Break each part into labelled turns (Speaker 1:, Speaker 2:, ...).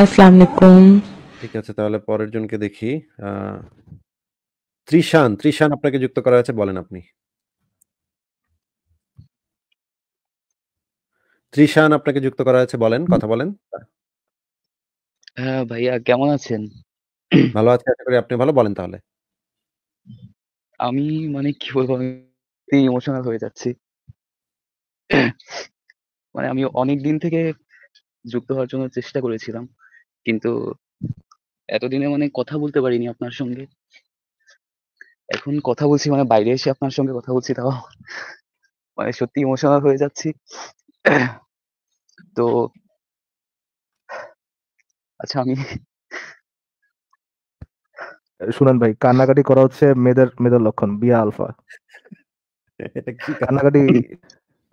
Speaker 1: আসসালামু
Speaker 2: ঠিক আছে তাহলে পরের জনকে দেখি ত্রিশান ত্রিশান আপনাকে যুক্ত করা আছে বলেন আপনি ত্রিশান আপনাকে যুক্ত করা আছে বলেন কথা বলেন
Speaker 1: হ্যাঁ ভাইয়া কেমন আছেন ভালো আছি আশা করি আপনি ভালো বলেন তাহলে আমি মানে কি বলবো ইমোশনাল হয়ে যাচ্ছি মানে আমি অনেক দিন থেকে যুক্ত হওয়ার জন্য চেষ্টা করেছিলাম কিন্তু এতদিনে মানে কথা বলতে পারিনি আপনার সঙ্গে এখন কথা বলছি মানে বাইরে এসে আপনার সঙ্গে কথা বলছি তাও মানে সত্যি ইমোশনাল হয়ে যাচ্ছি তো
Speaker 3: আচ্ছা আমি শুনেন ভাই কান্নাকাটি করা হচ্ছে মেয়েদের মেয়েদের লক্ষণ বিয়া আলফা
Speaker 1: কান্নাকাটি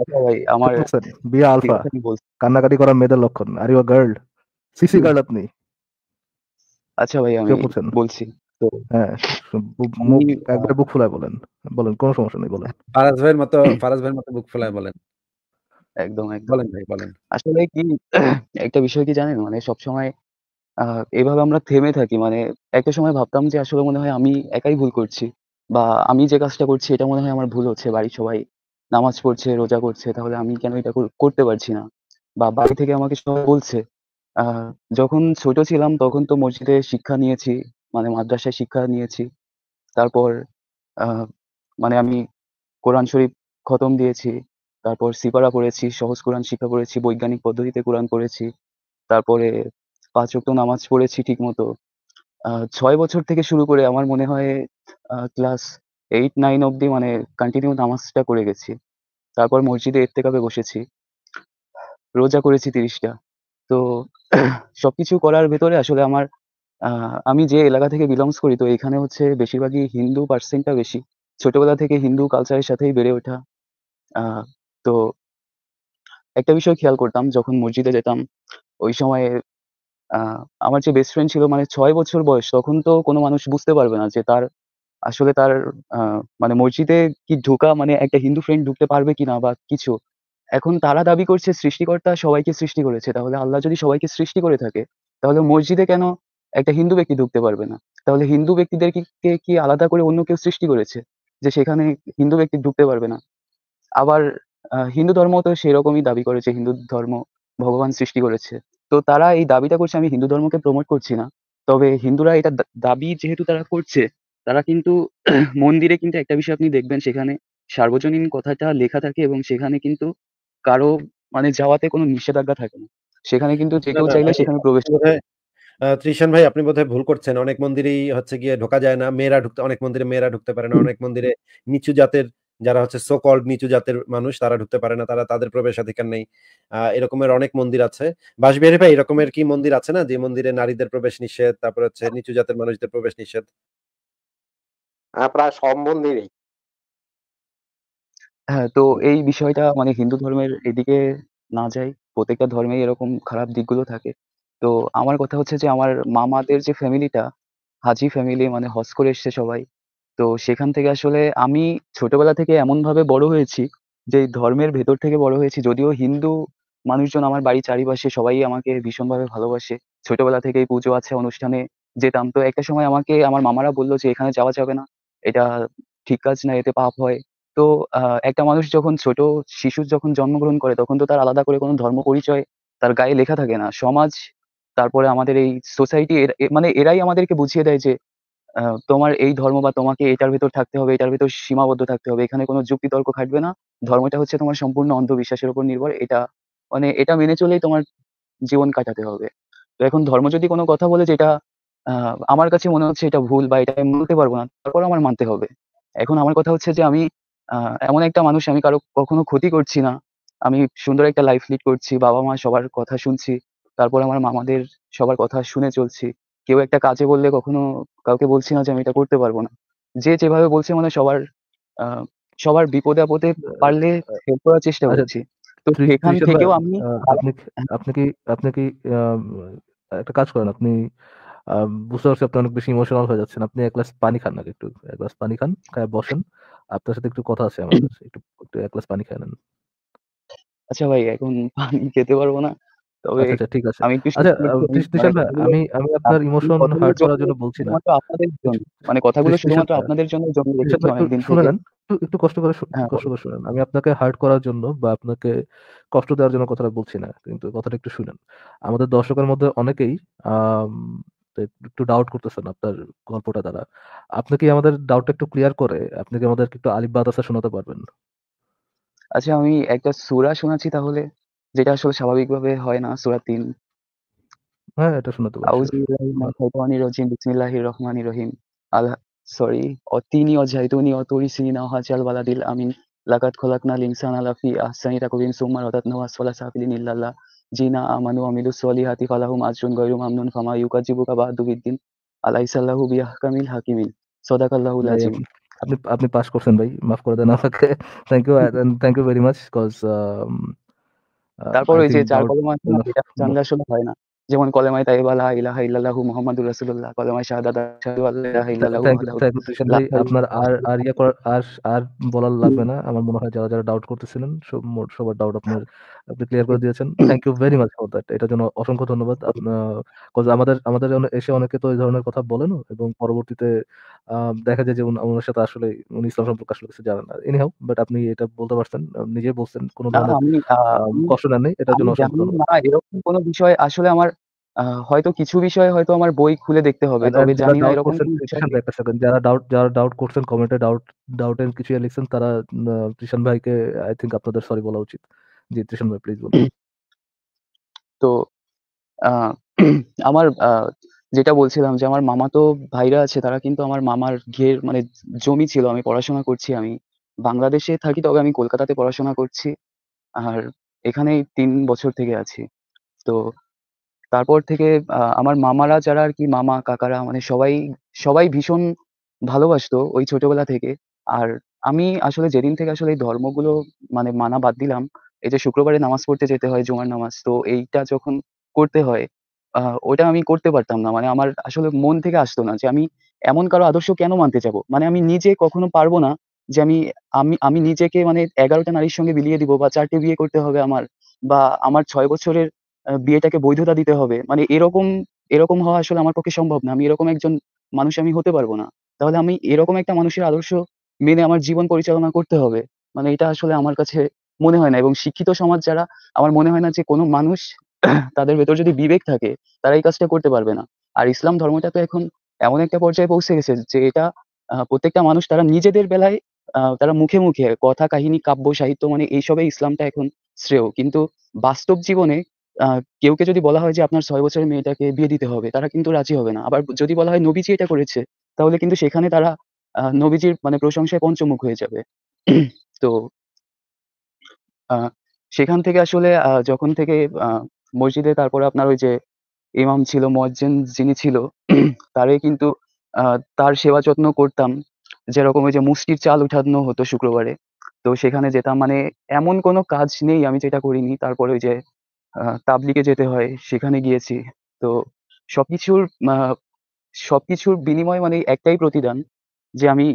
Speaker 1: আচ্ছা ভাই আমার বিয়া আলফা
Speaker 3: কান্নাকাটি করা মেয়েদের লক্ষণ are you girl CC guard
Speaker 1: আপনি আচ্ছা ভাই আমি বলছি তো
Speaker 3: হ্যাঁ একবার বুক ফুলায় বলেন বলেন কোনো সমস্যা নেই বলেন
Speaker 2: ফারাজ ভাইয়ের মতো ফারাজ ভাইয়ের মতো বুক ফুলায় বলেন
Speaker 1: একদম একদম বলেন ভাই বলেন আসলে কি একটা বিষয় কি জানেন মানে সবসময় এভাবে আমরা থেমে থাকি মানে একটা সময় ভাবতাম যে আসলে মনে হয় আমি একাই ভুল করছি বা আমি যে কাজটা করছি এটা মনে হয় আমার ভুল হচ্ছে বাড়ির সবাই নামাজ পড়ছে রোজা করছে তাহলে আমি কেন এটা করতে পারছি না বা বাড়ি থেকে আমাকে সবাই বলছে আহ যখন ছোট ছিলাম তখন তো মসজিদে শিক্ষা নিয়েছি মানে মাদ্রাসায় শিক্ষা নিয়েছি তারপর আহ মানে আমি কোরআন শরীফ খতম দিয়েছি তারপর সিপারা পড়েছি সহজ কোরআন শিক্ষা করেছি বৈজ্ঞানিক পদ্ধতিতে কোরআন পড়েছি তারপরে পাঁচ ওয়াক্ত নামাজ পড়েছি ঠিক মতো ছয় বছর থেকে শুরু করে আমার মনে হয় ক্লাস এইট নাইন অব্দি মানে কন্টিনিউ নামাজটা করে গেছি তারপর মসজিদে এর থেকে বসেছি রোজা করেছি তিরিশটা তো সবকিছু করার ভেতরে আসলে আমার আমি যে এলাকা থেকে বিলংস করি তো এখানে হচ্ছে বেশিরভাগই হিন্দু পার্সেন্টটা বেশি ছোটবেলা থেকে হিন্দু কালচারের সাথেই বেড়ে ওঠা তো একটা বিষয় খেয়াল করতাম যখন মসজিদে যেতাম ওই সময়ে আমার যে বেস্ট ফ্রেন্ড ছিল মানে ছয় বছর বয়স তখন তো কোনো মানুষ বুঝতে পারবে না যে তার আসলে তার মানে মসজিদে কি ঢোকা মানে একটা হিন্দু ফ্রেন্ড ঢুকতে পারবে কিনা বা কিছু এখন তারা দাবি করছে সৃষ্টিকর্তা সবাইকে সৃষ্টি করেছে তাহলে আল্লাহ যদি সবাইকে সৃষ্টি করে থাকে তাহলে মসজিদে কেন একটা হিন্দু ব্যক্তি ঢুকতে পারবে না তাহলে হিন্দু ব্যক্তিদেরকে কি আলাদা করে অন্য কেউ সৃষ্টি করেছে যে সেখানে হিন্দু ব্যক্তি ঢুকতে পারবে না আবার হিন্দু ধর্ম তো সেরকমই দাবি করেছে হিন্দু ধর্ম ভগবান সৃষ্টি করেছে তো তারা এই দাবিটা করছে আমি হিন্দু ধর্মকে প্রমোট করছি না তবে হিন্দুরা এটা দাবি যেহেতু তারা করছে তারা কিন্তু মন্দিরে কিন্তু একটা বিষয় আপনি দেখবেন সেখানে সার্বজনীন কথাটা লেখা থাকে এবং সেখানে কিন্তু কারো মানে যাওয়াতে কোনো নিষেধাজ্ঞা থাকে না সেখানে কিন্তু যে কেউ চাইলে সেখানে প্রবেশ
Speaker 2: করতে ত্রিশন ভাই আপনি বোধহয় ভুল করছেন অনেক মন্দিরেই হচ্ছে গিয়ে ঢোকা যায় না মেয়েরা ঢুকতে অনেক মন্দিরে মেয়েরা ঢুকতে পারে না অনেক মন্দিরে নিচু জাতের যারা হচ্ছে সো কল্ড নিচু জাতের মানুষ তারা ঢুকতে পারে না তারা তাদের প্রবেশাধিকার নেই এরকমের অনেক মন্দির আছে বাসবিহারী ভাই এরকমের কি মন্দির আছে না যে মন্দিরে নারীদের প্রবেশ নিষেধ তারপর হচ্ছে নিচু জাতের মানুষদের প্রবেশ নিষেধ প্রায় সব মন্দিরেই
Speaker 1: হ্যাঁ, তো এই বিষয়টা মানে হিন্দু ধর্মের এদিকে না যাই। প্রত্যেকটা ধর্মেই এরকম খারাপ দিকগুলো থাকে। তো আমার কথা হচ্ছে যে আমার মামাদের যে ফ্যামিলিটা, হাজি ফ্যামিলি মানে হজ করে এসছে সবাই। তো সেখান থেকে আসলে আমি ছোটবেলা থেকে এমন ভাবে বড় হয়েছি যে ধর্মের ভেতর থেকে বড় হয়েছি। যদিও হিন্দু মানুষজন আমার বাড়ির চারিপাশে সবাই আমাকে ভীষণভাবে ভালোবাসে। ছোটবেলা থেকেই পুজো আছে অনুষ্ঠানে যেতাম। তো একটা সময় আমাকে আমার মামারা বলল যে, "এখানে যাওয়া যাবে না। এটা ঠিক কাজ না, এতে পাপ হয়।" তো একটা মানুষ যখন ছোট শিশু যখন জন্মগ্রহণ করে তখন তো তার আলাদা করে কোনো ধর্ম পরিচয় তার গায়ে লেখা থাকে না সমাজ তারপরে আমাদের এই সোসাইটি মানে এরাই আমাদেরকে বুঝিয়ে দেয় যে তোমার এই ধর্ম বা তোমাকে এটার ভেতর থাকতে হবে এটার ভেতর সীমাবদ্ধ থাকতে হবে এখানে কোনো যুক্তি তর্ক খাটবে না ধর্মটা হচ্ছে তোমার সম্পূর্ণ অন্ধবিশ্বাসের উপর নির্ভর এটা মানে এটা মেনে চলেই তোমার জীবন কাটাতে হবে তো এখন ধর্ম যদি কোনো কথা বলে যেটা আমার কাছে মনে হচ্ছে এটা ভুল বা এটা আমি বলতে পারবো না তারপর আমার মানতে হবে এখন আমার কথা হচ্ছে যে আমি এমন একটা মানুষ আমি কারো কখনো ক্ষতি করছি না আমি সুন্দর একটা লাইফ লিড করছি বাবা মা সবার কথা শুনছি তারপর আমার মামাদের সবার কথা শুনে চলছি কেউ একটা কাজে বললে কখনো কাউকে বলছি না যে আমি এটা করতে পারবো না যে যেভাবে বলছে মানে সবার সবার বিপদে আপদে পারলে হেল্প করার চেষ্টা আচ্ছা, করছি তো থেকেও আমি
Speaker 3: আপনি কি আপনি কি একটা কাজ করেন আপনি বুঝতে পারছি আপনি অনেক বেশি ইমোশনাল হয়ে যাচ্ছেন আপনি এক গ্লাস পানি খান নাকি একটু এক গ্লাস পানি খান খায় বসেন আপনার সাথে একটু কথা আছে আমার কাছে একটু একটু এক গ্লাস পানি খাই নেন
Speaker 1: আচ্ছা ভাই এখন পানি খেতে পারবো না তবে আচ্ছা আচ্ছা, ঠিক আছে আমি একটু আচ্ছা তৃষ্ণা মানে ভাই, আমি আমি আপনার ইমোশন কথাগুলো হার্ট করার জন্য বলছি না আপনাদের জন্য মানে কথাগুলো শুধুমাত্র আপনাদের জন্য একটু থেকে
Speaker 3: একটু কষ্ট করে হ্যাঁ, কষ্ট করে শুনেন আমি আপনাকে হার্ট করার জন্য বা আপনাকে কষ্ট দেওয়ার জন্য কথাটা বলছি না কিন্তু কথাটা একটু শুনেন আমাদের দর্শকের মধ্যে অনেকেই একটু ডাউট করতেছেন আপনার গল্পটা দ্বারা আপনি কি আমাদের ডাউটটা একটু ক্লিয়ার করে আপনি কি আমাদের একটু আলিফ বাতাসা শোনাতে পারবেন
Speaker 1: আচ্ছা আমি একটা সূরা শোনাচ্ছি তাহলে যেটা আসলে স্বাভাবিকভাবে হয় না সূরা 3 হ্যাঁ এটা শোনাতে পারবেন আউযু বিল্লাহি মিনাশ শাইতানির রাজিম বিসমিল্লাহির রহমানির রহিম আল সরি অতিনি অজাইতুনি অতরি সিনা হাজাল বালাদিল আমিন লাকাত খলাকনা ইনসানা লাফি আহসানি তাকবিম সুম্মা রাদাতনাহু আসফালা সাফিলিন ইল্লাল্লাহ জিনা আমানু আমিলু সলিহাতি ফালাহুম আজরুন গৈরু মামনুন ফামা আলাইসাল্লাহু বিহাকামিল হাকিমিন সদাকাল্লাহুল
Speaker 3: আপনি আপনি পাস করছেন ভাই মাফ করে দেন আমাকে thank you thank you very much cause
Speaker 1: তারপর ওই যে চার কলমা জানলা হয় না যেমন কলেমায় তাইবা লা ইলাহা ইল্লাল্লাহু মুহাম্মাদুর রাসূলুল্লাহ কলেমায় শাহাদাত আশহাদু ইলাহা ইল্লাল্লাহু আপনার
Speaker 3: আর আর ইয়া করার আর আর বলার লাগবে না আমার মনে হয় যারা যারা ডাউট করতেছিলেন সব সবার ডাউট আপনার আপনি ক্লিয়ার করে দিয়েছেন thank you very much for that এটার জন্য অসংখ্য ধন্যবাদ কজ আমাদের আমাদের এসে অনেকে তো এই ধরনের কথা বলেন এবং পরবর্তীতে দেখা যায় যে ওনার সাথে আসলে উনি ইসলাম সম্পর্কে আসলে কিছু জানেন না এনি হাউ বাট আপনি এটা বলতে পারছেন নিজে বলছেন কোনো
Speaker 1: ধরনের কষ্ট না নেই এটার জন্য অসংখ্য ধন্যবাদ এরকম কোনো বিষয় আসলে আমার হয়তো কিছু বিষয় হয়তো আমার বই খুলে দেখতে হবে তবে জানি না এরকম
Speaker 3: যারা ডাউট যারা ডাউট করছেন কমেন্টে ডাউট ডাউটের কিছু ইয়ে লিখছেন তারা কৃষণ ভাইকে আই থিংক আপনাদের সরি বলা উচিত জি ভাই প্লিজ বলুন
Speaker 1: তো আমার যেটা বলছিলাম যে আমার মামা তো ভাইরা আছে তারা কিন্তু আমার মামার ঘের মানে জমি ছিল আমি পড়াশোনা করছি আমি বাংলাদেশে থাকি তবে আমি কলকাতাতে পড়াশোনা করছি আর এখানে তিন বছর থেকে আছি তো তারপর থেকে আমার মামারা যারা আর কি মামা কাকারা মানে সবাই সবাই ভীষণ ভালোবাসতো ওই ছোটবেলা থেকে আর আমি আসলে যেদিন থেকে আসলে এই ধর্মগুলো মানে মানা বাদ দিলাম এই যে শুক্রবারে নামাজ পড়তে যেতে হয় জুমার নামাজ তো এইটা যখন করতে হয় ওটা আমি করতে পারতাম না মানে আমার আসলে মন থেকে আসতো না যে আমি এমন কারো আদর্শ কেন মানতে যাব মানে আমি নিজে কখনো পারবো না যে আমি আমি আমি নিজেকে মানে এগারোটা নারীর সঙ্গে বিলিয়ে দিব বা চারটে বিয়ে করতে হবে আমার বা আমার ছয় বছরের বিয়েটাকে বৈধতা দিতে হবে মানে এরকম এরকম হওয়া আসলে আমার পক্ষে সম্ভব না আমি এরকম একজন মানুষ আমি হতে পারবো না তাহলে আমি এরকম একটা মানুষের আদর্শ মেনে আমার জীবন পরিচালনা করতে হবে মানে এটা আসলে আমার কাছে মনে হয় না এবং শিক্ষিত সমাজ যারা আমার মনে হয় না যে কোনো মানুষ তাদের ভেতর যদি বিবেক থাকে তারা এই কাজটা করতে পারবে না আর ইসলাম ধর্মটা তো এখন এমন একটা পর্যায়ে পৌঁছে গেছে যে এটা প্রত্যেকটা মানুষ তারা নিজেদের বেলায় তারা মুখে মুখে কথা কাহিনী কাব্য সাহিত্য মানে এইসবে ইসলামটা এখন শ্রেয় কিন্তু বাস্তব জীবনে কেউকে যদি বলা হয় যে আপনার ছয় বছরের মেয়েটাকে বিয়ে দিতে হবে তারা কিন্তু রাজি হবে না আবার যদি বলা হয় নবীজি এটা করেছে তাহলে কিন্তু সেখানে তারা নবীজির মানে প্রশংসায় পঞ্চমুখ হয়ে যাবে তো আহ সেখান থেকে আসলে আহ যখন থেকে আহ মসজিদে তারপরে আপনার ওই যে ইমাম ছিল মজ্জেন যিনি ছিল তারে কিন্তু আহ তার সেবা যত্ন করতাম যেরকম ওই যে মুষ্টির চাল উঠানো হতো শুক্রবারে তো সেখানে যেতাম মানে এমন কোনো কাজ নেই আমি যেটা করিনি তারপরে ওই যে তাবলিকে যেতে হয় সেখানে গিয়েছি তো সবকিছুর সবকিছুর বিনিময় মানে একটাই প্রতিদান যে আমি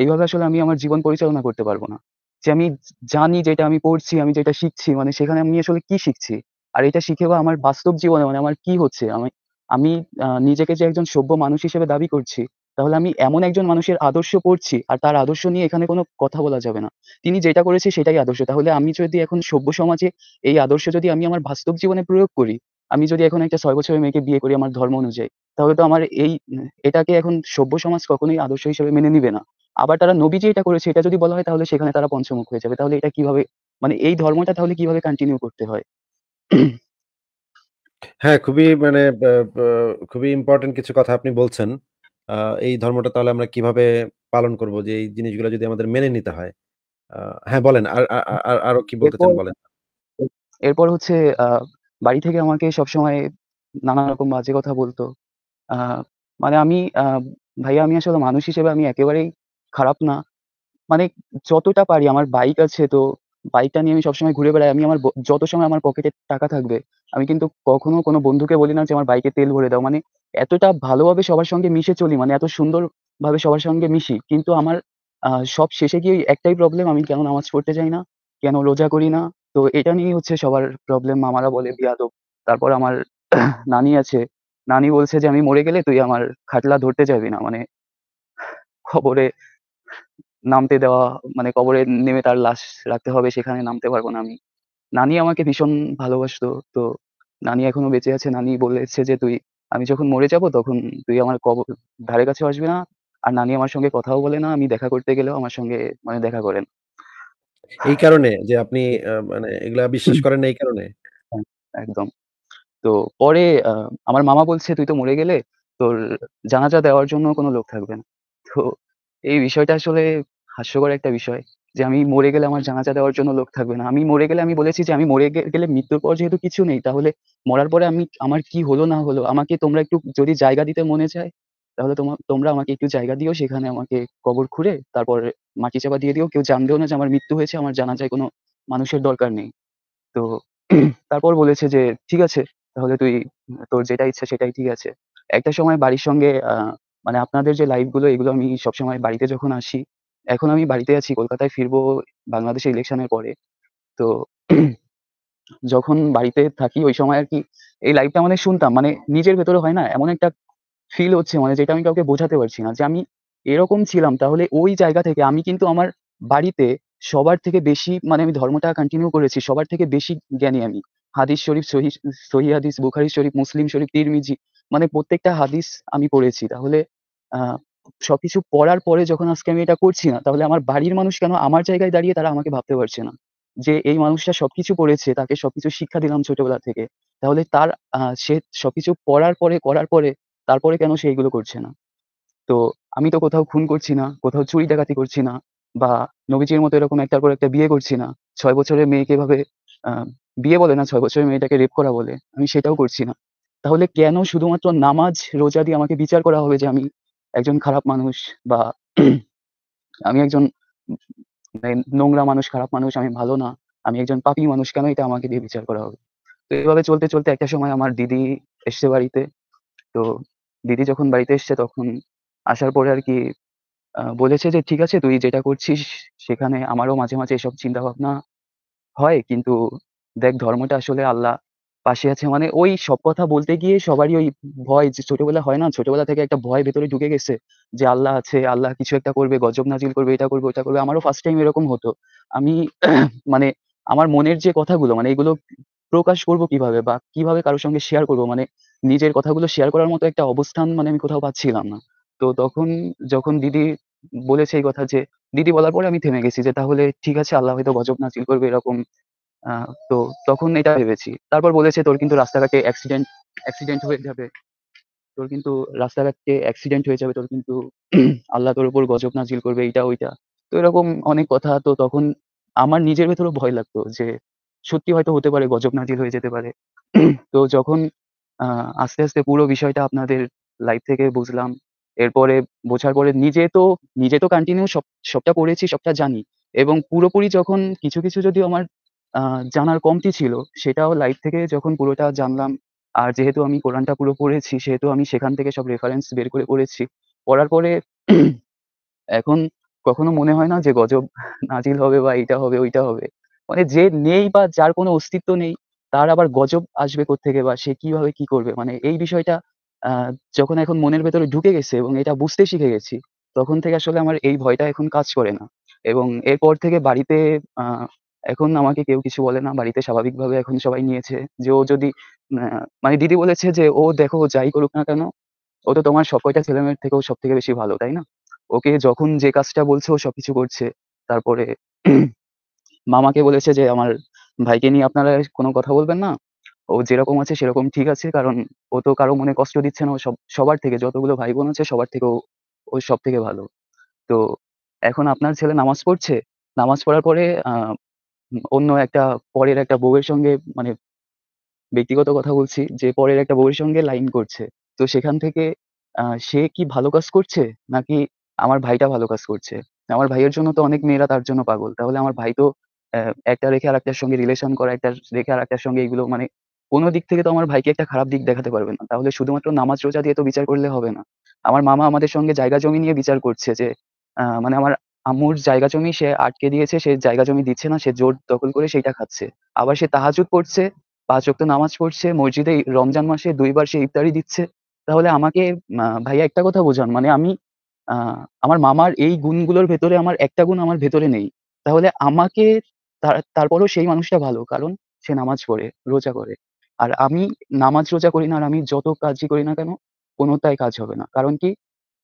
Speaker 1: এইভাবে আসলে আমি আমার জীবন পরিচালনা করতে পারবো না যে আমি জানি যেটা আমি পড়ছি আমি যেটা শিখছি মানে সেখানে আমি আসলে কি শিখছি আর এটা শিখে বা আমার বাস্তব জীবনে মানে আমার কি হচ্ছে আমি আমি নিজেকে যে একজন সভ্য মানুষ হিসেবে দাবি করছি তাহলে আমি এমন একজন মানুষের আদর্শ পড়ছি আর তার আদর্শ নিয়ে এখানে কোনো কথা বলা যাবে না তিনি যেটা করেছে সেটাই আদর্শ তাহলে আমি যদি এখন সভ্য সমাজে এই আদর্শ যদি আমি আমার বাস্তব জীবনে প্রয়োগ করি আমি যদি এখন একটা ছয় বছরের মেয়েকে বিয়ে করি আমার ধর্ম অনুযায়ী তাহলে তো আমার এই এটাকে এখন সভ্য সমাজ কখনোই আদর্শ হিসেবে মেনে নিবে না আবার তারা নবীজি এটা করেছে এটা যদি বলা হয় তাহলে সেখানে তারা পঞ্চমুখ হয়ে যাবে তাহলে এটা কিভাবে মানে এই ধর্মটা তাহলে কিভাবে কন্টিনিউ করতে হয়
Speaker 2: হ্যাঁ খুবই মানে খুবই ইম্পর্টেন্ট কিছু কথা আপনি বলছেন এই ধর্মটা তাহলে আমরা কিভাবে পালন করব যে এই জিনিসগুলো যদি আমাদের মেনে নিতে হয় হ্যাঁ বলেন আর আর আরো কি বলতে চান বলেন
Speaker 1: এরপর হচ্ছে বাড়ি থেকে আমাকে সবসময় নানা রকম বাজে কথা বলতো মানে আমি ভাইয়া আমি আসলে মানুষ হিসেবে আমি একেবারেই খারাপ না মানে যতটা পারি আমার বাইক আছে তো বাইকটা নিয়ে আমি সবসময় ঘুরে বেড়াই আমি আমার যত সময় আমার পকেটে টাকা থাকবে আমি কিন্তু কখনো কোনো বন্ধুকে বলি না যে আমার বাইকে তেল ভরে দাও মানে এতটা ভালোভাবে সবার সঙ্গে মিশে চলি মানে এত সুন্দর ভাবে সবার সঙ্গে মিশি কিন্তু আমার সব শেষে গিয়ে একটাই প্রবলেম আমি কেন নামাজ পড়তে যাই না কেন রোজা করি না তো এটা নিয়েই হচ্ছে সবার প্রবলেম মামারা বলে বিয়াদব তারপর আমার নানি আছে নানি বলছে যে আমি মরে গেলে তুই আমার খাটলা ধরতে যাবি না মানে খবরে নামতে দেওয়া মানে কবরে নেমে তার লাশ রাখতে হবে সেখানে নামতে পারবো না আমি নানি আমাকে ভীষণ ভালোবাসতো তো নানি এখনো বেঁচে আছে নানি বলেছে যে তুই আমি যখন মরে যাব তখন তুই আমার কবর ধারে কাছে আসবি না আর নানি আমার সঙ্গে কথাও বলে না আমি দেখা করতে গেলেও আমার সঙ্গে মানে দেখা করেন এই কারণে যে আপনি মানে এগুলা বিশ্বাস করেন এই কারণে একদম তো পরে আমার মামা বলছে তুই তো মরে গেলে তোর জানাজা দেওয়ার জন্য কোনো লোক থাকবে না তো এই বিষয়টা আসলে হাস্যকর একটা বিষয় যে আমি মরে গেলে আমার জানাজা দেওয়ার জন্য লোক থাকবে না আমি মরে গেলে আমি বলেছি যে আমি মরে গেলে মৃত্যুর পর যেহেতু কিছু নেই তাহলে মরার পরে আমি আমার কি হলো না হলো আমাকে তোমরা একটু যদি জায়গা দিতে মনে চায় তাহলে তোমার তোমরা আমাকে একটু জায়গা দিও সেখানে আমাকে কবর খুঁড়ে তারপর মাটি চাপা দিয়ে দিও কেউ জানবেও না যে আমার মৃত্যু হয়েছে আমার জানাজায় কোনো মানুষের দরকার নেই তো তারপর বলেছে যে ঠিক আছে তাহলে তুই তোর যেটা ইচ্ছা সেটাই ঠিক আছে একটা সময় বাড়ির সঙ্গে মানে আপনাদের যে গুলো এগুলো আমি সবসময় বাড়িতে যখন আসি এখন আমি বাড়িতে আছি কলকাতায় ফিরবো বাংলাদেশে ইলেকশনের পরে তো যখন বাড়িতে থাকি ওই সময় আর কি এই লাইভটা মানে শুনতাম মানে নিজের ভেতরে হয় না এমন একটা ফিল হচ্ছে মানে যেটা আমি কাউকে বোঝাতে পারছি না যে আমি এরকম ছিলাম তাহলে ওই জায়গা থেকে আমি কিন্তু আমার বাড়িতে সবার থেকে বেশি মানে আমি ধর্মটা কন্টিনিউ করেছি সবার থেকে বেশি জ্ঞানী আমি হাদিস শরীফ সহি সহি হাদিস বুখারি শরীফ মুসলিম শরীফ তিরমিজি মানে প্রত্যেকটা হাদিস আমি পড়েছি তাহলে সবকিছু পড়ার পরে যখন আজকে আমি এটা করছি না তাহলে আমার বাড়ির মানুষ কেন আমার জায়গায় দাঁড়িয়ে তারা আমাকে ভাবতে পারছে না যে এই মানুষটা সবকিছু পড়েছে তাকে সবকিছু শিক্ষা দিলাম ছোটবেলা থেকে তাহলে তার সে সবকিছু পড়ার পরে করার পরে তারপরে কেন সে এইগুলো করছে না তো আমি তো কোথাও খুন করছি না কোথাও চুরি ডাকাতি করছি না বা নবীজির মতো এরকম একটার পর একটা বিয়ে করছি না ছয় বছরের মেয়েকে এভাবে বিয়ে বলে না ছয় বছরের মেয়েটাকে রেপ করা বলে আমি সেটাও করছি না তাহলে কেন শুধুমাত্র নামাজ রোজা দিয়ে আমাকে বিচার করা হবে যে আমি একজন খারাপ মানুষ বা আমি একজন মানে নোংরা মানুষ খারাপ মানুষ আমি ভালো না আমি একজন পাপি মানুষ কেন এটা আমাকে দিয়ে বিচার করা হবে তো এইভাবে চলতে চলতে একটা সময় আমার দিদি এসছে বাড়িতে তো দিদি যখন বাড়িতে এসছে তখন আসার পরে আর কি বলেছে যে ঠিক আছে তুই যেটা করছিস সেখানে আমারও মাঝে মাঝে এসব চিন্তা ভাবনা হয় কিন্তু দেখ ধর্মটা আসলে আল্লাহ পাশে আছে মানে ওই সব কথা বলতে গিয়ে সবারই ওই ভয় যে ছোটবেলা হয় না ছোটবেলা থেকে একটা ভয় ভেতরে ঢুকে গেছে যে আল্লাহ আছে আল্লাহ কিছু একটা করবে গজব নাজিল করবে এটা করবে ওটা করবে আমারও ফার্স্ট টাইম এরকম হতো আমি মানে আমার মনের যে কথাগুলো মানে এগুলো প্রকাশ করব কিভাবে বা কিভাবে কারোর সঙ্গে শেয়ার করব মানে নিজের কথাগুলো শেয়ার করার মতো একটা অবস্থান মানে আমি কোথাও পাচ্ছিলাম না তো তখন যখন দিদি বলেছে এই কথা যে দিদি বলার পরে আমি থেমে গেছি যে তাহলে ঠিক আছে আল্লাহ হয়তো গজব নাজিল করবে এরকম তো তখন এটা ভেবেছি তারপর বলেছে তোর কিন্তু রাস্তাঘাটে অ্যাক্সিডেন্ট অ্যাক্সিডেন্ট হয়ে যাবে তোর কিন্তু রাস্তাঘাটে অ্যাক্সিডেন্ট হয়ে যাবে তোর কিন্তু আল্লাহ তোর উপর গজব নাজিল করবে এইটা ওইটা তো এরকম অনেক কথা তো তখন আমার নিজের ভেতরেও ভয় লাগতো যে সত্যি হয়তো হতে পারে গজব নাজিল হয়ে যেতে পারে তো যখন আস্তে আস্তে পুরো বিষয়টা আপনাদের লাইফ থেকে বুঝলাম এরপরে বোঝার পরে নিজে তো নিজে তো কন্টিনিউ সব সবটা পড়েছি সবটা জানি এবং পুরোপুরি যখন কিছু কিছু যদি আমার জানার কমতি ছিল সেটাও লাইভ থেকে যখন পুরোটা জানলাম আর যেহেতু আমি কোরআনটা পুরো পড়েছি সেহেতু আমি সেখান থেকে সব রেফারেন্স বের করে পড়েছি পড়ার পরে এখন কখনো মনে হয় না যে গজব নাজিল হবে বা এইটা হবে ওইটা হবে মানে যে নেই বা যার কোনো অস্তিত্ব নেই তার আবার গজব আসবে থেকে বা সে কিভাবে কি করবে মানে এই বিষয়টা যখন এখন মনের ভেতরে ঢুকে গেছে এবং এটা বুঝতে শিখে গেছি তখন থেকে আসলে আমার এই ভয়টা এখন কাজ করে না এবং এরপর থেকে বাড়িতে এখন আমাকে কেউ কিছু বলে না বাড়িতে স্বাভাবিকভাবে এখন সবাই নিয়েছে যে ও যদি মানে দিদি বলেছে যে ও দেখো যাই করুক না কেন ও তো তোমার সব কয়টা ছেলেমেয়ের থেকেও সব থেকে বেশি ভালো তাই না ওকে যখন যে কাজটা বলছে ও সবকিছু করছে তারপরে মামাকে বলেছে যে আমার ভাইকে নিয়ে আপনারা কোনো কথা বলবেন না ও যেরকম আছে সেরকম ঠিক আছে কারণ ও তো কারো মনে কষ্ট দিচ্ছে না ও সব সবার থেকে যতগুলো ভাই বোন আছে সবার থেকে ও সব থেকে ভালো তো এখন আপনার ছেলে নামাজ পড়ছে নামাজ পড়ার পরে অন্য একটা পরের একটা বউয়ের সঙ্গে মানে ব্যক্তিগত কথা বলছি যে পরের একটা বউয়ের সঙ্গে লাইন করছে তো সেখান থেকে সে কি ভালো কাজ করছে নাকি আমার ভাইটা ভালো কাজ করছে আমার ভাইয়ের জন্য তো অনেক মেয়েরা তার জন্য পাগল তাহলে আমার ভাই তো একটা রেখে আর একটার সঙ্গে রিলেশন করা একটা রেখে আর একটার সঙ্গে এগুলো মানে কোনো দিক থেকে তো আমার ভাইকে একটা খারাপ দিক দেখাতে পারবে না তাহলে শুধুমাত্র নামাজ রোজা দিয়ে তো বিচার করলে হবে না আমার মামা আমাদের সঙ্গে জায়গা জমি নিয়ে বিচার করছে যে মানে আমার আমুর জায়গা জমি সে আটকে দিয়েছে সে জায়গা জমি দিচ্ছে না সে জোর দখল করে সেইটা খাচ্ছে আবার সে তাহাজুদ করছে পাঁচ অক্ত নামাজ পড়ছে মসজিদে রমজান মাসে দুইবার সে ইফতারি দিচ্ছে তাহলে আমাকে ভাইয়া একটা কথা বোঝান মানে আমি আমার মামার এই গুণগুলোর ভেতরে আমার একটা গুণ আমার ভেতরে নেই তাহলে আমাকে তারপরেও সেই মানুষটা ভালো কারণ সে নামাজ পড়ে রোজা করে আর আমি নামাজ রোজা করি না আর আমি যত কাজই করি না কেন কোনোটাই কাজ হবে না কারণ কি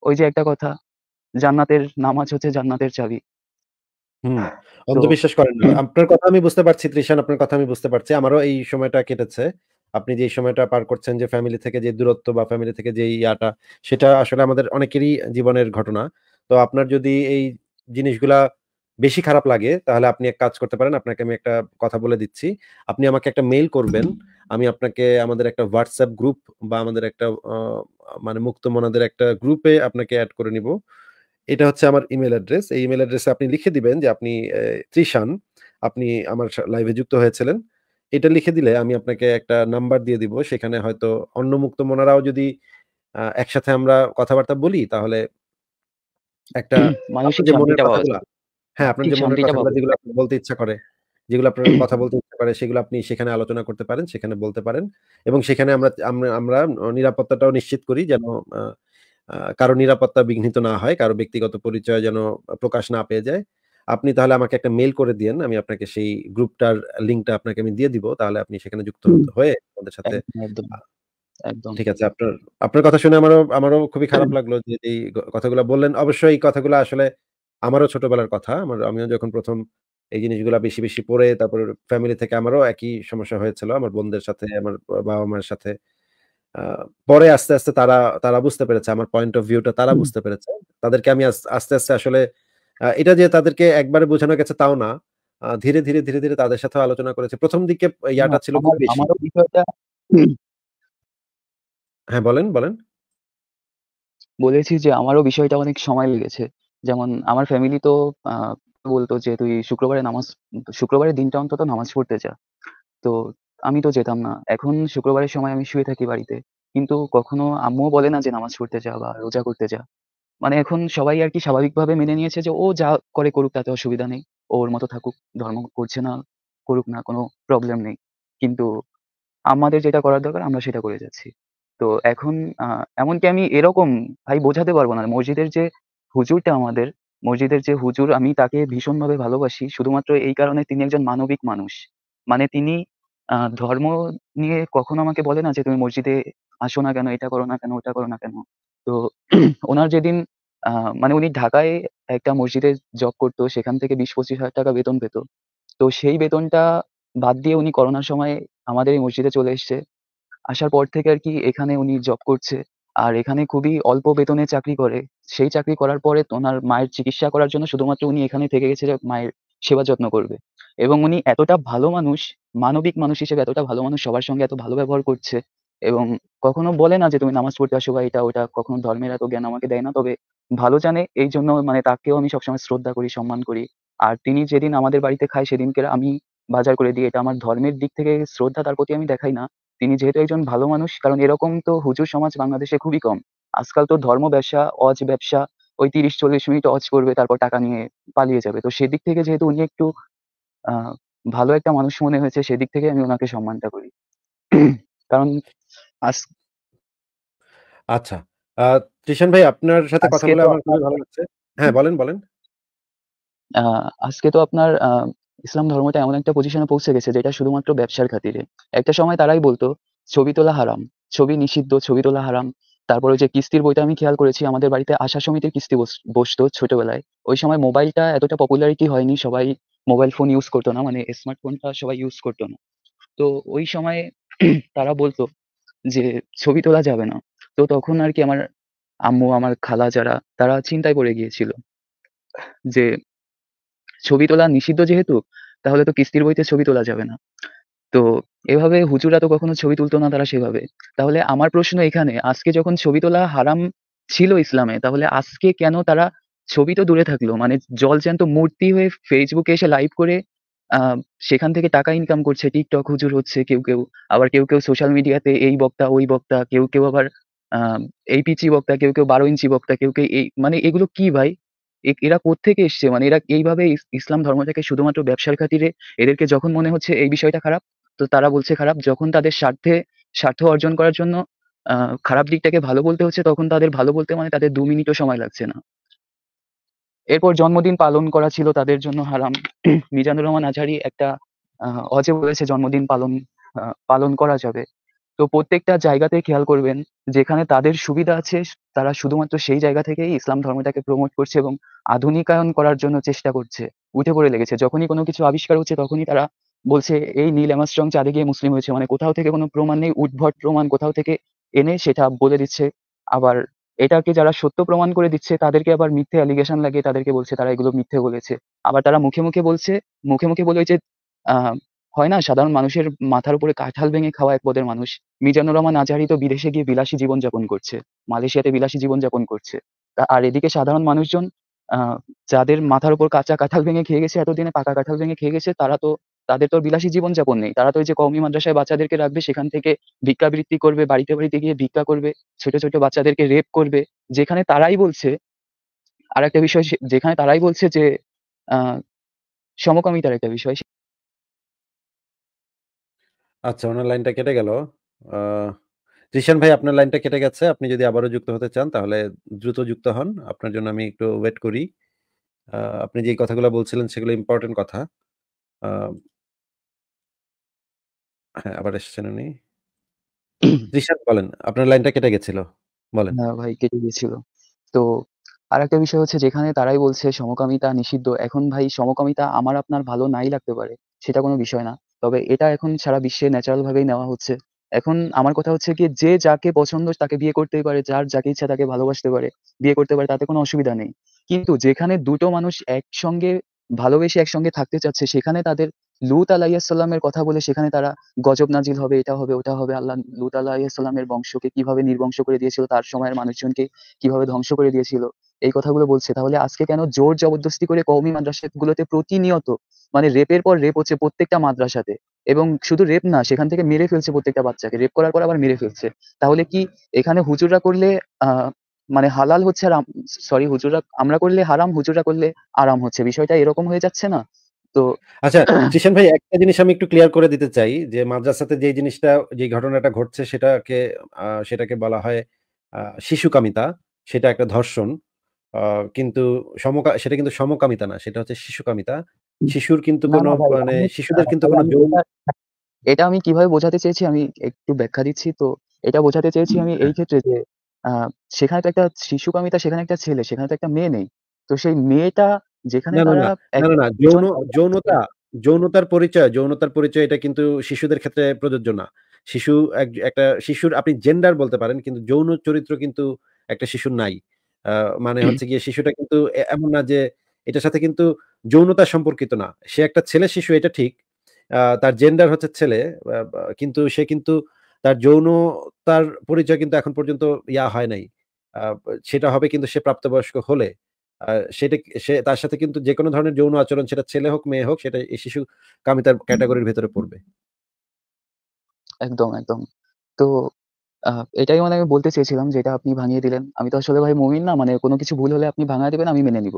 Speaker 1: ওই যে একটা কথা জান্নাতের নামাজ হচ্ছে জান্নাতের চাবি
Speaker 2: হুম অন্ধবিশ্বাস করেন না আপনার কথা আমি বুঝতে পারছি ত্রিশান আপনার কথা আমি বুঝতে পারছি আমারও এই সময়টা কেটেছে আপনি যে সময়টা পার করছেন যে ফ্যামিলি থেকে যে দূরত্ব বা ফ্যামিলি থেকে যে ইয়াটা সেটা আসলে আমাদের অনেকেরই জীবনের ঘটনা তো আপনার যদি এই জিনিসগুলা বেশি খারাপ লাগে তাহলে আপনি এক কাজ করতে পারেন আপনাকে আমি একটা কথা বলে দিচ্ছি আপনি আমাকে একটা মেইল করবেন আমি আপনাকে আমাদের একটা হোয়াটসঅ্যাপ গ্রুপ বা আমাদের একটা মানে মুক্ত মনাদের একটা গ্রুপে আপনাকে অ্যাড করে নিব এটা হচ্ছে আমার ইমেল অ্যাড্রেস এই ইমেল অ্যাড্রেসে আপনি লিখে দিবেন যে আপনি ত্রিশান আপনি আমার লাইভে যুক্ত হয়েছিলেন এটা লিখে দিলে আমি আপনাকে একটা নাম্বার দিয়ে দিব সেখানে হয়তো অন্য মুক্ত মনারাও যদি একসাথে আমরা কথাবার্তা বলি তাহলে একটা হ্যাঁ আপনার যে মনের কথা যেগুলো বলতে ইচ্ছা করে যেগুলো আপনার কথা বলতে ইচ্ছা করে সেগুলো আপনি সেখানে আলোচনা করতে পারেন সেখানে বলতে পারেন এবং সেখানে আমরা আমরা নিরাপত্তাটাও নিশ্চিত করি যেন কারো নিরাপত্তা বিঘ্নিত না হয় কারো ব্যক্তিগত পরিচয় যেন প্রকাশ না পেয়ে যায় আপনি তাহলে আমাকে একটা মেল করে দিয়েন আমি আপনাকে সেই গ্রুপটার লিঙ্কটা আপনাকে আমি দিয়ে দিব তাহলে আপনি সেখানে যুক্ত হয়ে আমাদের সাথে একদম ঠিক আছে আপনার আপনার কথা শুনে আমারও আমারও খুবই খারাপ লাগলো যে এই কথাগুলো বললেন অবশ্যই এই কথাগুলো আসলে আমারও ছোটবেলার কথা আমার আমিও যখন প্রথম এই জিনিসগুলা বেশি বেশি পড়ে তারপর ফ্যামিলি থেকে আমারও একই সমস্যা হয়েছিল আমার বোনদের সাথে আমার বাবা মায়ের সাথে পরে আস্তে আস্তে তারা তারা বুঝতে পেরেছে আমার পয়েন্ট অফ ভিউটা তারা বুঝতে পেরেছে তাদেরকে আমি আস্তে আস্তে আসলে এটা যে তাদেরকে একবারে বোঝানো গেছে তাও না ধীরে ধীরে ধীরে ধীরে তাদের সাথে আলোচনা করেছে প্রথম দিকে ইয়াটা ছিল খুব বেশি হ্যাঁ বলেন বলেন
Speaker 1: বলেছি যে আমারও বিষয়টা অনেক সময় লেগেছে যেমন আমার ফ্যামিলি তো বলতো যে তুই শুক্রবারে নামাজ শুক্রবারের দিনটা অন্তত নামাজ পড়তে যা তো আমি তো যেতাম না। এখন শুক্রবারের সময় আমি শুয়ে থাকি বাড়িতে। কিন্তু কখনো আম্মুও বলে না যে নামাজ পড়তে যা বা রোজা করতে যা। মানে এখন সবাই আরকি স্বাভাবিকভাবে মেনে নিয়েছে যে ও যা করে করুক তাতে অসুবিধা নেই। ওর মতো থাকুক। ধর্ম করছে না, করুক না কোনো প্রবলেম নেই। কিন্তু আমাদের যেটা করার দরকার আমরা সেটা করে যাচ্ছি। তো এখন আহ এমনকি আমি এরকম ভাই বোঝাতে পারবো না। মসজিদের যে হুজুরটা আমাদের, মসজিদের যে হুজুর আমি তাকে ভীষণভাবে ভালোবাসি। শুধুমাত্র এই কারণে তিনি একজন মানবিক মানুষ। মানে তিনি ধর্ম নিয়ে কখনো আমাকে বলে না যে তুমি মসজিদে আসো না কেন এটা করো না কেন ওটা করো না কেন তো ওনার যেদিন মানে উনি ঢাকায় একটা মসজিদে জব করতো সেখান থেকে বিশ পঁচিশ হাজার টাকা বেতন পেত তো সেই বেতনটা বাদ দিয়ে উনি করোনার সময় আমাদের এই মসজিদে চলে এসছে আসার পর থেকে আর কি এখানে উনি জব করছে আর এখানে খুবই অল্প বেতনে চাকরি করে সেই চাকরি করার পরে ওনার মায়ের চিকিৎসা করার জন্য শুধুমাত্র উনি এখানে থেকে গেছে মায়ের সেবা যত্ন করবে এবং উনি এতটা ভালো মানুষ মানবিক মানুষ হিসেবে এতটা ভালো মানুষ সবার সঙ্গে এত ভালো ব্যবহার করছে এবং কখনো বলে না যে তুমি নামাজ পড়তে আসো বা এটা ওটা কখনো ধর্মের এত জ্ঞান আমাকে দেয় না তবে ভালো জানে এই জন্য মানে তাকেও আমি সবসময় শ্রদ্ধা করি সম্মান করি আর তিনি যেদিন আমাদের বাড়িতে খায় সেদিনকে আমি বাজার করে দিই এটা আমার ধর্মের দিক থেকে শ্রদ্ধা তার প্রতি আমি দেখাই না তিনি যেহেতু একজন ভালো মানুষ কারণ এরকম তো হুজুর সমাজ বাংলাদেশে খুবই কম আজকাল তো ধর্ম ব্যবসা অজ ব্যবসা ওই তিরিশ চল্লিশ মিনিট অজ করবে তারপর টাকা নিয়ে পালিয়ে যাবে তো সেদিক থেকে যেহেতু উনি একটু ভালো একটা মানুষ মনে হয়েছে সেদিক থেকে আমি ওনাকে সম্মানটা করি কারণ আজ আচ্ছা কৃষণ ভাই আপনার সাথে কথা বলে আমার খুবই ভালো লাগছে হ্যাঁ বলেন বলেন আজকে তো আপনার ইসলাম ধর্মটা এমন একটা পজিশনে পৌঁছে গেছে যেটা শুধুমাত্র ব্যবসার খাতিরে একটা সময় তারাই বলতো ছবি তোলা হারাম ছবি নিষিদ্ধ ছবি তোলা হারাম তারপর ওই যে কিস্তির বইটা আমি খেয়াল করেছি আমাদের বাড়িতে আশা সমিতির কিস্তি বসতো ছোটবেলায় ওই সময় মোবাইলটা এতটা পপুলারিটি হয়নি সবাই মোবাইল ফোন ইউজ করতো না মানে স্মার্টফোনটা সবাই ইউজ করতো না তো ওই সময় তারা বলতো যে ছবি তোলা যাবে না তো তখন আর কি আমার আম্মু আমার খালা যারা তারা চিন্তায় পড়ে গিয়েছিল যে ছবি তোলা নিষিদ্ধ যেহেতু তাহলে তো কিস্তির বইতে ছবি তোলা যাবে না তো এভাবে হুজুরা তো কখনো ছবি তুলতো না তারা সেভাবে। তাহলে আমার প্রশ্ন এখানে আজকে যখন ছবি তোলা হারাম ছিল ইসলামে তাহলে আজকে কেন তারা ছবি তো দূরে থাকলো মানে জল জলজ্যান্ত মূর্তি হয়ে ফেসবুকে এসে লাইভ করে সেখান থেকে টাকা ইনকাম করছে টিকটক হুজুর হচ্ছে কেউ, কেউ। আবার কেউ, কেউ সোশ্যাল মিডিয়াতে এই বক্তা ওই বক্তা কেউ, কেউ আবার আহ এই পিচি বক্তা কেউ, কেউ বারো ইঞ্চি বক্তা কেউ, কেউ এই মানে এগুলো কি ভাই? এ এরা কোত্থেকে এসছে? মানে এরা এইভাবে ইসলাম ধর্মটাকে শুধুমাত্র ব্যবসার খাতিরে এদেরকে যখন মনে হচ্ছে এই বিষয়টা খারাপ তো তারা বলছে খারাপ যখন তাদের স্বার্থে স্বার্থ অর্জন করার জন্য খারাপ দিকটাকে ভালো বলতে হচ্ছে তখন তাদের ভালো বলতে মানে তাদের দু মিনিটও সময় লাগছে না এরপর জন্মদিন পালন করা ছিল তাদের জন্য হারাম মিজানুর রহমান আজহারি একটা অজে বলেছে জন্মদিন পালন পালন করা যাবে তো প্রত্যেকটা জায়গাতে খেয়াল করবেন যেখানে তাদের সুবিধা আছে তারা শুধুমাত্র সেই জায়গা থেকেই ইসলাম ধর্মটাকে প্রমোট করছে এবং আধুনিকায়ন করার জন্য চেষ্টা করছে উঠে পড়ে লেগেছে যখনই কোনো কিছু আবিষ্কার হচ্ছে তখনই তারা বলছে এই নীল অ্যামাস্ট্রং চাঁদে গিয়ে মুসলিম হয়েছে মানে কোথাও থেকে কোনো প্রমাণ নেই উদ্ভট প্রমাণ কোথাও থেকে এনে সেটা বলে দিচ্ছে আবার এটাকে যারা সত্য প্রমাণ করে দিচ্ছে তাদেরকে আবার মিথ্যে অ্যালিগেশন লাগিয়ে তাদেরকে বলছে তারা এগুলো মিথ্যে বলেছে আবার তারা মুখে মুখে বলছে মুখে মুখে বলে যে হয় না সাধারণ মানুষের মাথার উপরে কাঁঠাল ভেঙে খাওয়া এক পদের মানুষ মিজানুর রহমান আজহারি তো বিদেশে গিয়ে বিলাসী জীবনযাপন করছে মালয়েশিয়াতে বিলাসী জীবনযাপন করছে আর এদিকে সাধারণ মানুষজন যাদের মাথার উপর কাঁচা কাঁঠাল ভেঙে খেয়ে গেছে এতদিনে পাকা কাঁঠাল ভেঙে খেয়ে গেছে তারা তো তাদের তো বিলাসী জীবনযাপন নেই তারা তো ওই যে কওমি মাদ্রাসায় বাচ্চাদেরকে রাখবে সেখান থেকে ভিক্ষাবৃত্তি করবে বাড়িতে বাড়িতে গিয়ে ভিক্ষা করবে ছোট ছোট বাচ্চাদেরকে রেপ করবে যেখানে তারাই বলছে আর একটা বিষয় যেখানে তারাই বলছে যে সমকামিতার একটা বিষয়
Speaker 2: আচ্ছা ওনার লাইনটা কেটে গেল জিশান ভাই আপনার লাইনটা কেটে গেছে আপনি যদি আবারও যুক্ত হতে চান তাহলে দ্রুত যুক্ত হন আপনার জন্য আমি একটু ওয়েট করি আপনি যে কথাগুলো বলছিলেন সেগুলো ইম্পর্টেন্ট কথা হ্যাঁ আবার এসেছেন উনি ঋষাদ বলেন আপনার লাইনটা
Speaker 1: কেটে গেছিল বলেন না ভাই কেটে গেছিল তো আর একটা বিষয় হচ্ছে যেখানে তারাই বলছে সমকামিতা নিষিদ্ধ এখন ভাই সমকামিতা আমার আপনার ভালো নাই লাগতে পারে সেটা কোনো বিষয় না তবে এটা এখন সারা বিশ্বে ন্যাচারাল ভাবেই নেওয়া হচ্ছে এখন আমার কথা হচ্ছে কি যে যাকে পছন্দ তাকে বিয়ে করতেই পারে যার যাকে ইচ্ছা তাকে ভালোবাসতে পারে বিয়ে করতে পারে তাতে কোনো অসুবিধা নেই কিন্তু যেখানে দুটো মানুষ একসঙ্গে ভালোবেসে একসঙ্গে থাকতে চাচ্ছে সেখানে তাদের লুত আলাইসাল্লামের কথা বলে সেখানে তারা গজব নাজিল হবে এটা হবে ওটা হবে আল্লাহ লুত আলাইসাল্লামের বংশকে কিভাবে নির্বংশ করে দিয়েছিল তার সময়ের মানুষজনকে কিভাবে ধ্বংস করে দিয়েছিল এই কথাগুলো বলছে তাহলে আজকে কেন জোর জবরদস্তি করে কৌমি মাদ্রাসাগুলোতে প্রতিনিয়ত মানে রেপের পর রেপ হচ্ছে প্রত্যেকটা মাদ্রাসাতে এবং শুধু রেপ না সেখান থেকে মেরে ফেলছে প্রত্যেকটা বাচ্চাকে রেপ করার পর আবার মেরে ফেলছে তাহলে কি এখানে হুজুররা করলে আহ মানে হালাল হচ্ছে আর সরি হুজুরা আমরা করলে হারাম হুজুরা করলে আরাম হচ্ছে বিষয়টা এরকম হয়ে যাচ্ছে না তো আচ্ছা জিশান ভাই একটা জিনিস আমি একটু
Speaker 2: ক্লিয়ার করে দিতে চাই যে মাদ্রাসাতে যে জিনিসটা যে ঘটনাটা ঘটছে সেটাকে সেটাকে বলা হয় শিশুকামিতা সেটা একটা ধর্ষণ কিন্তু সমকা সেটা কিন্তু সমকামিতা না সেটা হচ্ছে শিশুকামিতা শিশুর কিন্তু কোনো মানে শিশুদের কিন্তু কোনো
Speaker 1: এটা আমি কিভাবে বোঝাতে চেয়েছি আমি একটু ব্যাখ্যা দিচ্ছি তো এটা বোঝাতে চেয়েছি আমি এই ক্ষেত্রে যে সেখানে তো একটা শিশু কামিতা সেখানে একটা ছেলে সেখানে তো একটা মেয়ে নেই তো সেই মেয়েটা যেখানে
Speaker 2: যৌন যৌনতা যৌনতার পরিচয় যৌনতার পরিচয় এটা কিন্তু শিশুদের ক্ষেত্রে প্রযোজ্য না শিশু একটা শিশুর আপনি জেন্ডার বলতে পারেন কিন্তু যৌন চরিত্র কিন্তু একটা শিশুর নাই মানে হচ্ছে গিয়ে শিশুটা কিন্তু এমন না যে এটার সাথে কিন্তু যৌনতা সম্পর্কিত না সে একটা ছেলে শিশু এটা ঠিক তার জেন্ডার হচ্ছে ছেলে কিন্তু সে কিন্তু আহ তার যৌনতার পরিচয় কিন্তু এখন পর্যন্ত ইয়া হয় নাই সেটা হবে কিন্তু সে প্রাপ্তবয়স্ক হলে সেটা সে তার সাথে কিন্তু যে কোনো ধরনের যৌন আচরণ সেটা ছেলে হোক মেয়ে হোক সেটা এই শিশু কামিতার ক্যাটাগরির ভেতরে
Speaker 1: পড়বে একদম একদম তো এটাই মানে আমি বলতে চেয়েছিলাম যেটা আপনি ভাঙিয়ে দিলেন আমি তো আসলে ভাই মমিন না মানে কোনো কিছু ভুল হলে আপনি ভাঙা দেবেন আমি মেনে নিব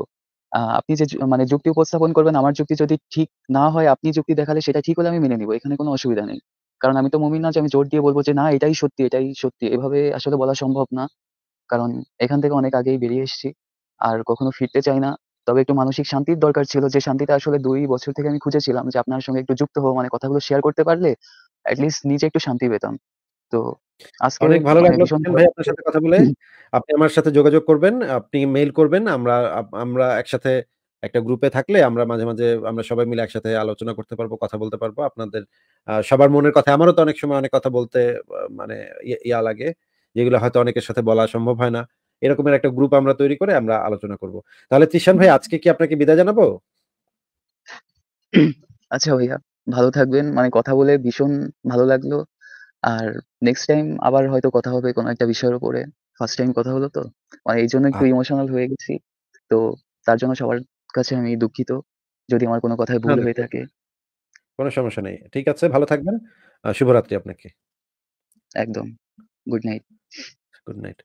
Speaker 1: আপনি যে মানে যুক্তি উপস্থাপন করবেন আমার যুক্তি যদি ঠিক না হয় আপনি যুক্তি দেখালে সেটা ঠিক হলে আমি মেনে নিব এখানে কোনো অসুবিধা নেই কারণ আমি তো মুমিন না যে আমি জোর দিয়ে বলবো যে না এটাই সত্যি এটাই সত্যি এভাবে আসলে বলা সম্ভব না কারণ এখান থেকে অনেক আগেই বেরিয়ে এসেছি আর কখনো ফিরতে চাই না তবে একটু মানসিক শান্তির দরকার ছিল যে শান্তিটা আসলে দুই বছর থেকে আমি খুঁজেছিলাম যে আপনার সঙ্গে একটু যুক্ত হবো মানে কথাগুলো শেয়ার করতে পারলে অ্যাটলিস্ট নিজে একটু শান্তি পেতাম তো আজকে অনেক ভালো লাগলো ভাই আপনার
Speaker 2: সাথে কথা বলে আপনি আমার সাথে যোগাযোগ করবেন আপনি মেইল করবেন আমরা আমরা একসাথে একটা গ্রুপে থাকলে আমরা মাঝে মাঝে আমরা সবাই মিলে একসাথে আলোচনা করতে পারবো কথা বলতে পারবো আপনাদের সবার মনের কথা আমারও তো অনেক সময় অনেক কথা বলতে মানে ইয়ে, ইয়া লাগে যেগুলো হয়তো অনেকের সাথে বলা সম্ভব হয় না এরকমের একটা গ্রুপ আমরা তৈরি করে আমরা আলোচনা করব তাহলে তৃষান ভাই আজকে কি আপনাকে বিদায় জানাবো
Speaker 1: আচ্ছা ভাইয়া ভালো থাকবেন মানে কথা বলে ভীষণ ভালো লাগলো আর নেক্সট টাইম আবার হয়তো কথা হবে কোনো একটা বিষয়ের উপরে ফার্স্ট টাইম কথা হলো তো মানে এই জন্য একটু ইমোশনাল হয়ে গেছি তো তার জন্য সবার কাছে আমি দুঃখিত। যদি আমার কোনো কথায় ভুল আচ্ছা। হয়ে থাকে।
Speaker 2: কোনো সমস্যা নেই। ঠিক আছে, ভালো থাকবেন। শুভরাত্রি আপনাকে। একদম। Good night. Good night.